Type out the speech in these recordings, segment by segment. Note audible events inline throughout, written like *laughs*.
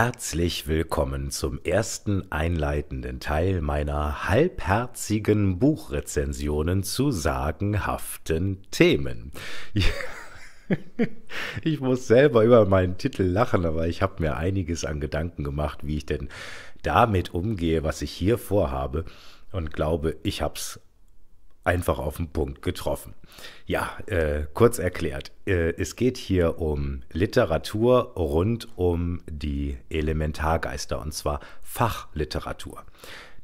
Herzlich willkommen zum ersten einleitenden Teil meiner halbherzigen Buchrezensionen zu sagenhaften Themen. *laughs* Ich muss selber über meinen Titel lachen, aber ich habe mir einiges an Gedanken gemacht, wie ich denn damit umgehe, was ich hier vorhabe und glaube, ich habe hab's einfach auf den Punkt getroffen. Ja, äh, kurz erklärt. Äh, es geht hier um Literatur rund um die Elementargeister und zwar Fachliteratur.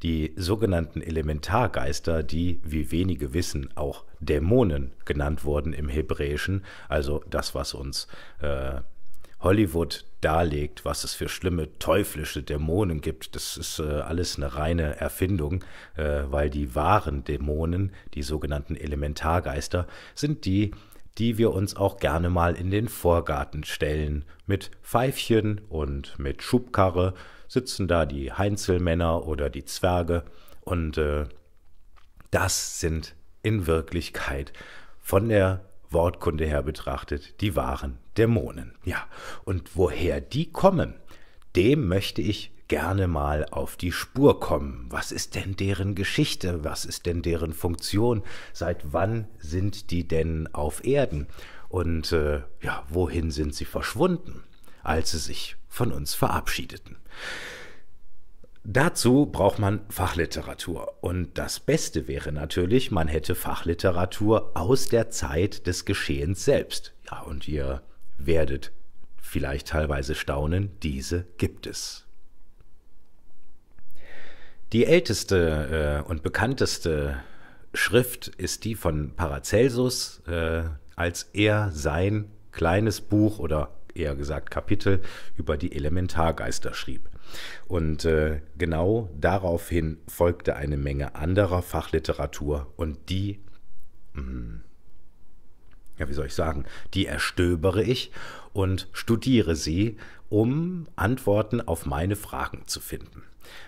Die sogenannten Elementargeister, die, wie wenige wissen, auch Dämonen genannt wurden im Hebräischen, also das, was uns äh, Hollywood darlegt, was es für schlimme teuflische Dämonen gibt. Das ist äh, alles eine reine Erfindung, äh, weil die wahren Dämonen, die sogenannten Elementargeister, sind die, die wir uns auch gerne mal in den Vorgarten stellen. Mit Pfeifchen und mit Schubkarre sitzen da die Heinzelmänner oder die Zwerge und äh, das sind in Wirklichkeit von der Wortkunde her betrachtet, die wahren Dämonen. Ja, und woher die kommen, dem möchte ich gerne mal auf die Spur kommen. Was ist denn deren Geschichte? Was ist denn deren Funktion? Seit wann sind die denn auf Erden? Und äh, ja, wohin sind sie verschwunden, als sie sich von uns verabschiedeten? Dazu braucht man Fachliteratur. Und das Beste wäre natürlich, man hätte Fachliteratur aus der Zeit des Geschehens selbst. Ja, und ihr werdet vielleicht teilweise staunen, diese gibt es. Die älteste äh, und bekannteste Schrift ist die von Paracelsus, äh, als er sein kleines Buch oder eher gesagt Kapitel über die Elementargeister schrieb. Und äh, genau daraufhin folgte eine Menge anderer Fachliteratur und die, mh, mm, ja, wie soll ich sagen, die erstöbere ich und studiere sie, um Antworten auf meine Fragen zu finden.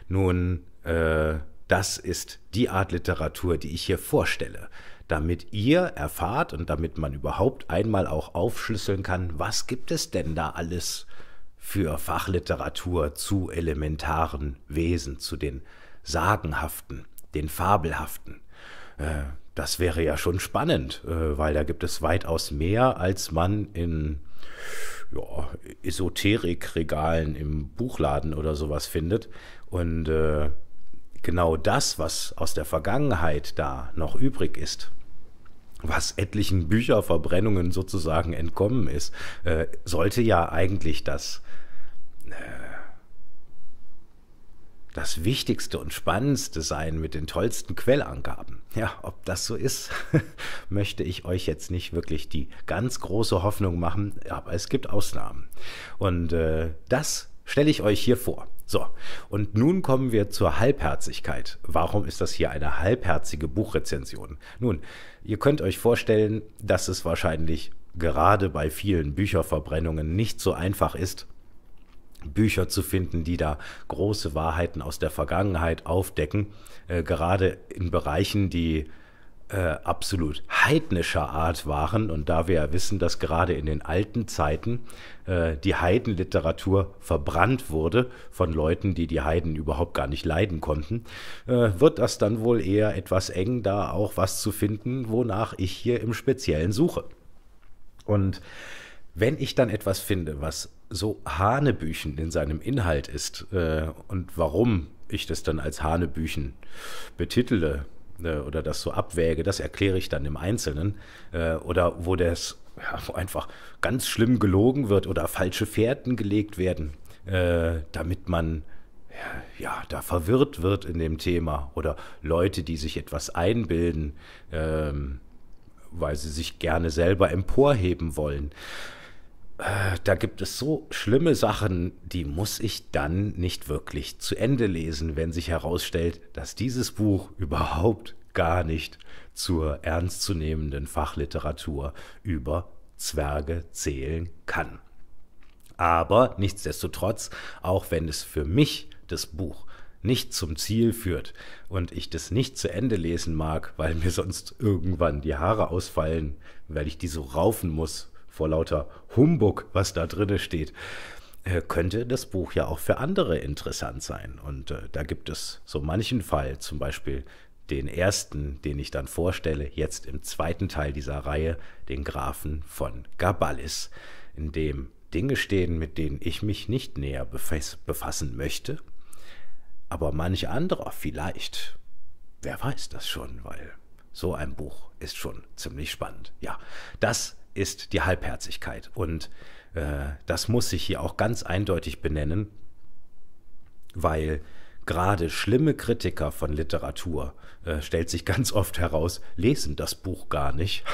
Nun, äh, das ist die Art Literatur, die ich hier vorstelle, damit ihr erfahrt und damit man überhaupt einmal auch aufschlüsseln kann, was gibt es denn da alles äh, für Fachliteratur zu elementaren Wesen, zu den sagenhaften, den fabelhaften. Äh, das wäre ja schon spannend, äh, weil da gibt es weitaus mehr, als man in ja, Esoterikregalen im Buchladen oder sowas findet. Und äh, genau das, was aus der Vergangenheit da noch übrig ist, was etlichen Bücherverbrennungen sozusagen entkommen ist, äh, sollte ja eigentlich das, äh, das Wichtigste und Spannendste sein mit den tollsten Quellangaben. Ja, ob das so ist, *laughs* möchte ich euch jetzt nicht wirklich die ganz große Hoffnung machen, aber es gibt Ausnahmen. Und äh, das stelle ich euch hier vor. So, und nun kommen wir zur Halbherzigkeit. Warum ist das hier eine halbherzige Buchrezension? Nun, ihr könnt euch vorstellen, dass es wahrscheinlich gerade bei vielen Bücherverbrennungen nicht so einfach ist, Bücher zu finden, die da große Wahrheiten aus der Vergangenheit aufdecken, äh, gerade in Bereichen, die äh, absolut heidnischer Art waren. Und da wir ja wissen, dass gerade in den alten Zeiten äh, die Heidenliteratur verbrannt wurde von Leuten, die die Heiden überhaupt gar nicht leiden konnten, äh, wird das dann wohl eher etwas eng, da auch was zu finden, wonach ich hier im Speziellen suche. Und wenn ich dann etwas finde, was so Hanebüchen in seinem Inhalt ist äh, und warum ich das dann als Hanebüchen betitele, äh, oder das so abwäge, das erkläre ich dann im Einzelnen. Äh, oder wo das ja, wo einfach ganz schlimm gelogen wird oder falsche Fährten gelegt werden, äh, damit man ja, da verwirrt wird in dem Thema oder Leute, die sich etwas einbilden, ähm, weil sie sich gerne selber emporheben wollen. Da gibt es so schlimme Sachen, die muss ich dann nicht wirklich zu Ende lesen, wenn sich herausstellt, dass dieses Buch überhaupt gar nicht zur ernstzunehmenden Fachliteratur über Zwerge zählen kann. Aber nichtsdestotrotz, auch wenn es für mich das Buch nicht zum Ziel führt und ich das nicht zu Ende lesen mag, weil mir sonst irgendwann die Haare ausfallen, weil ich die so raufen muss vor lauter Humbug, was da drinne steht, äh, könnte das Buch ja auch für andere interessant sein. Und äh, da gibt es so manchen Fall, zum Beispiel den ersten, den ich dann vorstelle, jetzt im zweiten Teil dieser Reihe, den Grafen von Gabalis, in dem Dinge stehen, mit denen ich mich nicht näher befassen möchte, aber manch anderer vielleicht. Wer weiß das schon, weil so ein Buch ist schon ziemlich spannend. Ja, das ist die Halbherzigkeit und äh, das muss ich hier auch ganz eindeutig benennen, weil Gerade schlimme Kritiker von Literatur, äh, stellt sich ganz oft heraus, lesen das Buch gar nicht.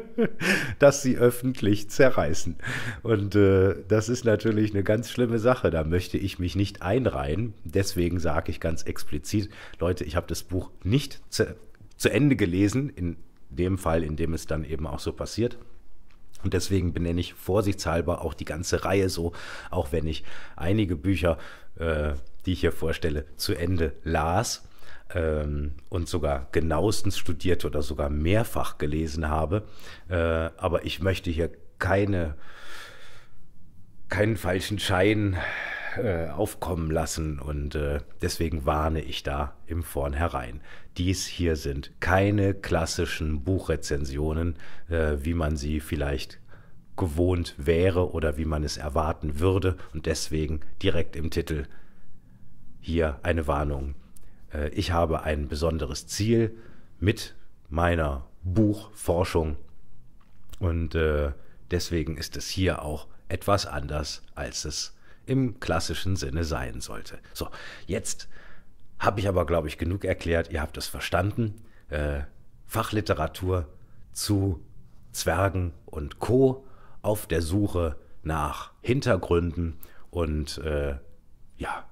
*laughs* dass sie öffentlich zerreißen. Und äh, das ist natürlich eine ganz schlimme Sache. Da möchte ich mich nicht einreihen. Deswegen sage ich ganz explizit, Leute, ich habe das Buch nicht zu, zu Ende gelesen, in dem Fall, in dem es dann eben auch so passiert. Und deswegen benenne ich vorsichtshalber auch die ganze Reihe so, auch wenn ich einige Bücher äh, die ich hier vorstelle, zu Ende las ähm, und sogar genauestens studiert oder sogar mehrfach gelesen habe. Äh, aber ich möchte hier keine, keinen falschen Schein äh, aufkommen lassen und äh, deswegen warne ich da im Vornherein. Dies hier sind keine klassischen Buchrezensionen, äh, wie man sie vielleicht gewohnt wäre oder wie man es erwarten würde und deswegen direkt im Titel hier eine Warnung. Äh, ich habe ein besonderes Ziel mit meiner Buchforschung und äh, deswegen ist es hier auch etwas anders, als es im klassischen Sinne sein sollte. So, jetzt habe ich aber, glaube ich, genug erklärt. Ihr habt es verstanden. Äh, Fachliteratur zu Zwergen und Co. auf der Suche nach Hintergründen und äh, ja,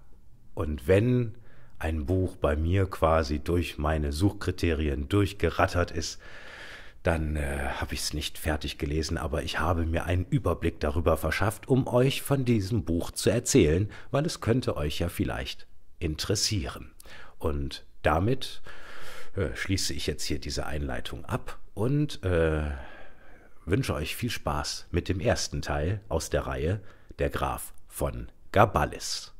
und wenn ein Buch bei mir quasi durch meine Suchkriterien durchgerattert ist, dann äh, habe ich es nicht fertig gelesen, aber ich habe mir einen Überblick darüber verschafft, um euch von diesem Buch zu erzählen, weil es könnte euch ja vielleicht interessieren. Und damit äh, schließe ich jetzt hier diese Einleitung ab und äh, wünsche euch viel Spaß mit dem ersten Teil aus der Reihe Der Graf von Gaballis.